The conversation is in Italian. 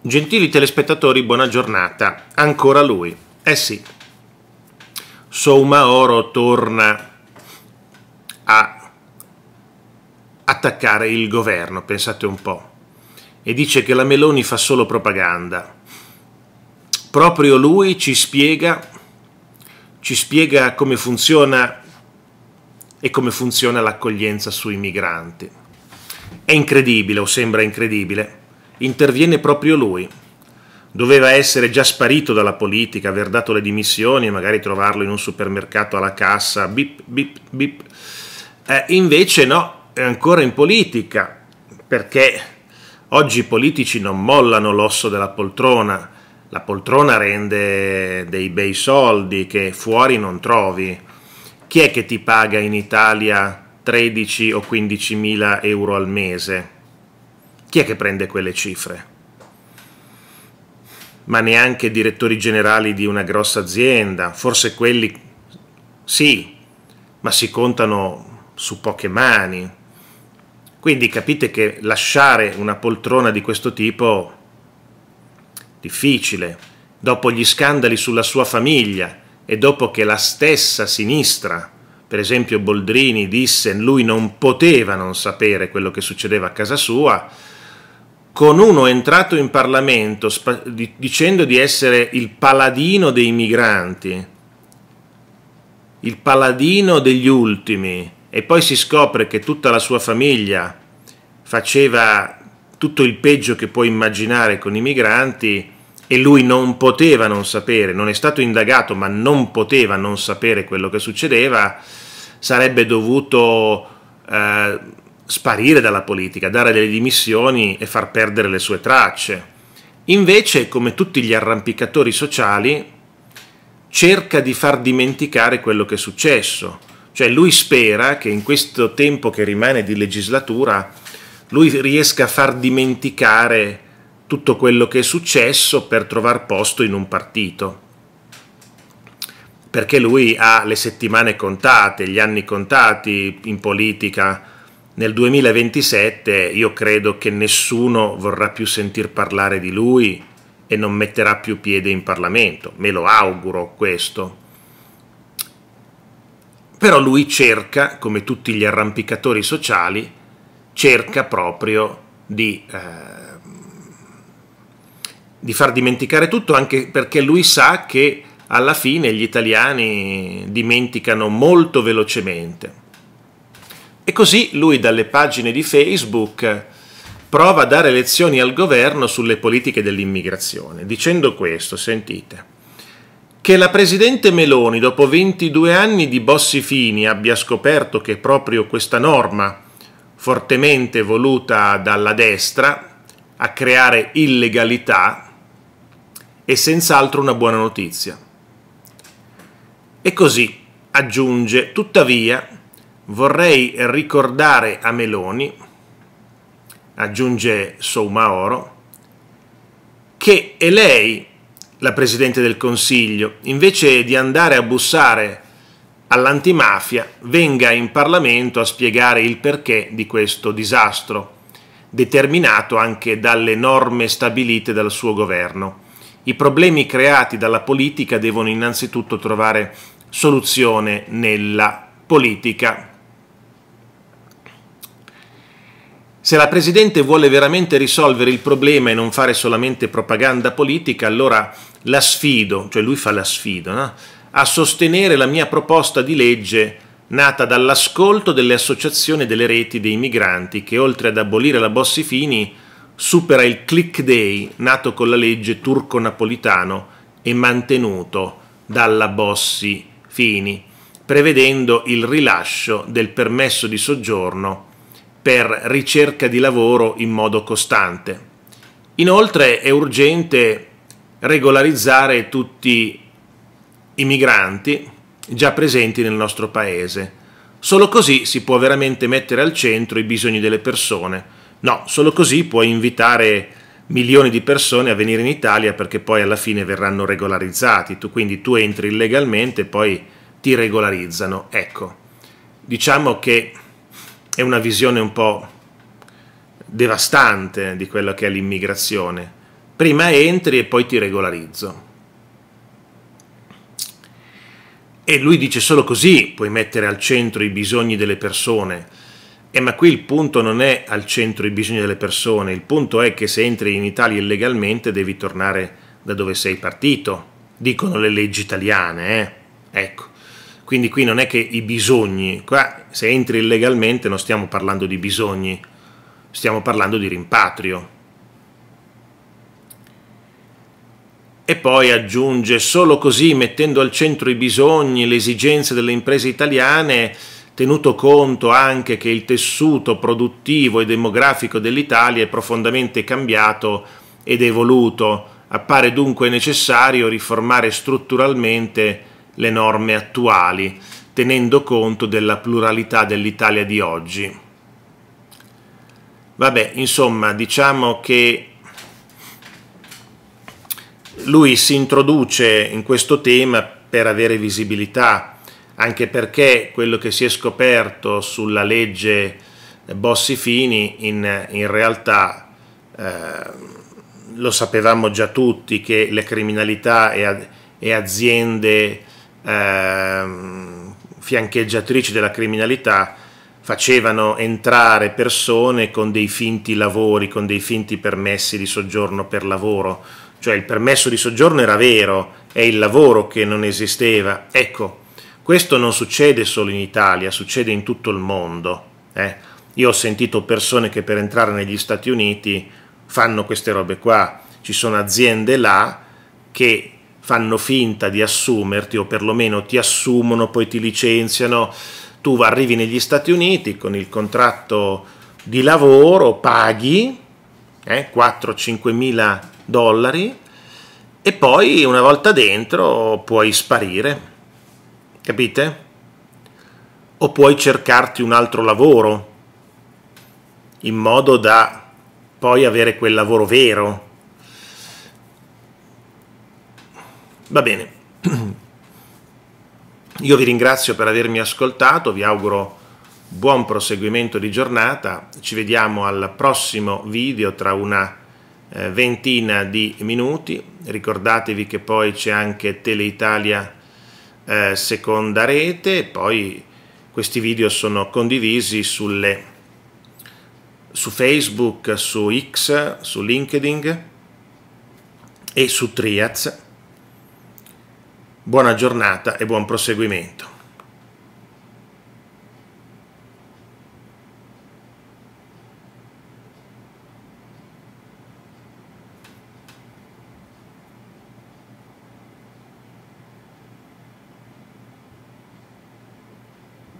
Gentili telespettatori, buona giornata. Ancora lui. Eh sì, Soumaoro torna a attaccare il governo, pensate un po', e dice che la Meloni fa solo propaganda. Proprio lui ci spiega, ci spiega come funziona e come funziona l'accoglienza sui migranti. È incredibile o sembra incredibile interviene proprio lui. Doveva essere già sparito dalla politica, aver dato le dimissioni e magari trovarlo in un supermercato alla cassa, bip, bip, bip. Eh, invece no, è ancora in politica, perché oggi i politici non mollano l'osso della poltrona, la poltrona rende dei bei soldi che fuori non trovi. Chi è che ti paga in Italia 13 o 15 mila euro al mese? Chi è che prende quelle cifre? Ma neanche direttori generali di una grossa azienda, forse quelli sì, ma si contano su poche mani. Quindi capite che lasciare una poltrona di questo tipo difficile, dopo gli scandali sulla sua famiglia e dopo che la stessa sinistra, per esempio Boldrini, disse lui non poteva non sapere quello che succedeva a casa sua, con uno entrato in Parlamento dicendo di essere il paladino dei migranti, il paladino degli ultimi, e poi si scopre che tutta la sua famiglia faceva tutto il peggio che puoi immaginare con i migranti e lui non poteva non sapere, non è stato indagato, ma non poteva non sapere quello che succedeva, sarebbe dovuto... Eh, sparire dalla politica, dare delle dimissioni e far perdere le sue tracce. Invece, come tutti gli arrampicatori sociali, cerca di far dimenticare quello che è successo. Cioè lui spera che in questo tempo che rimane di legislatura lui riesca a far dimenticare tutto quello che è successo per trovare posto in un partito. Perché lui ha le settimane contate, gli anni contati in politica, nel 2027 io credo che nessuno vorrà più sentir parlare di lui e non metterà più piede in Parlamento, me lo auguro questo. Però lui cerca, come tutti gli arrampicatori sociali, cerca proprio di, eh, di far dimenticare tutto, anche perché lui sa che alla fine gli italiani dimenticano molto velocemente. E così lui dalle pagine di Facebook prova a dare lezioni al governo sulle politiche dell'immigrazione, dicendo questo, sentite, che la Presidente Meloni dopo 22 anni di Bossi Fini abbia scoperto che proprio questa norma, fortemente voluta dalla destra, a creare illegalità, è senz'altro una buona notizia. E così aggiunge, tuttavia, vorrei ricordare a Meloni, aggiunge Soumaoro, che è lei la Presidente del Consiglio, invece di andare a bussare all'antimafia, venga in Parlamento a spiegare il perché di questo disastro, determinato anche dalle norme stabilite dal suo governo. I problemi creati dalla politica devono innanzitutto trovare soluzione nella politica Se la Presidente vuole veramente risolvere il problema e non fare solamente propaganda politica, allora la sfido, cioè lui fa la sfida, no? a sostenere la mia proposta di legge nata dall'ascolto delle associazioni delle reti dei migranti che oltre ad abolire la Bossi Fini supera il click day nato con la legge turco-napolitano e mantenuto dalla Bossi Fini, prevedendo il rilascio del permesso di soggiorno per ricerca di lavoro in modo costante. Inoltre è urgente regolarizzare tutti i migranti già presenti nel nostro paese. Solo così si può veramente mettere al centro i bisogni delle persone. No, solo così puoi invitare milioni di persone a venire in Italia perché poi alla fine verranno regolarizzati. Tu, quindi tu entri illegalmente e poi ti regolarizzano. Ecco, diciamo che è una visione un po' devastante di quello che è l'immigrazione. Prima entri e poi ti regolarizzo. E lui dice solo così puoi mettere al centro i bisogni delle persone. E eh, ma qui il punto non è al centro i bisogni delle persone, il punto è che se entri in Italia illegalmente devi tornare da dove sei partito, dicono le leggi italiane, eh? Ecco. Quindi qui non è che i bisogni, qua se entri illegalmente non stiamo parlando di bisogni, stiamo parlando di rimpatrio. E poi aggiunge, solo così mettendo al centro i bisogni, le esigenze delle imprese italiane, tenuto conto anche che il tessuto produttivo e demografico dell'Italia è profondamente cambiato ed evoluto. Appare dunque necessario riformare strutturalmente le norme attuali, tenendo conto della pluralità dell'Italia di oggi. Vabbè, insomma, diciamo che lui si introduce in questo tema per avere visibilità, anche perché quello che si è scoperto sulla legge Bossi-Fini in, in realtà eh, lo sapevamo già tutti che le criminalità e, e aziende ehm, fiancheggiatrici della criminalità facevano entrare persone con dei finti lavori, con dei finti permessi di soggiorno per lavoro, cioè il permesso di soggiorno era vero, è il lavoro che non esisteva. Ecco, questo non succede solo in Italia, succede in tutto il mondo. Eh? Io ho sentito persone che per entrare negli Stati Uniti fanno queste robe qua, ci sono aziende là che fanno finta di assumerti o perlomeno ti assumono, poi ti licenziano. Tu arrivi negli Stati Uniti con il contratto di lavoro, paghi eh, 4-5 mila dollari e poi una volta dentro puoi sparire, capite? O puoi cercarti un altro lavoro in modo da poi avere quel lavoro vero Va bene, io vi ringrazio per avermi ascoltato, vi auguro buon proseguimento di giornata, ci vediamo al prossimo video tra una eh, ventina di minuti, ricordatevi che poi c'è anche Teleitalia eh, seconda rete, poi questi video sono condivisi sulle, su Facebook, su X, su LinkedIn e su Triaz Buona giornata e buon proseguimento.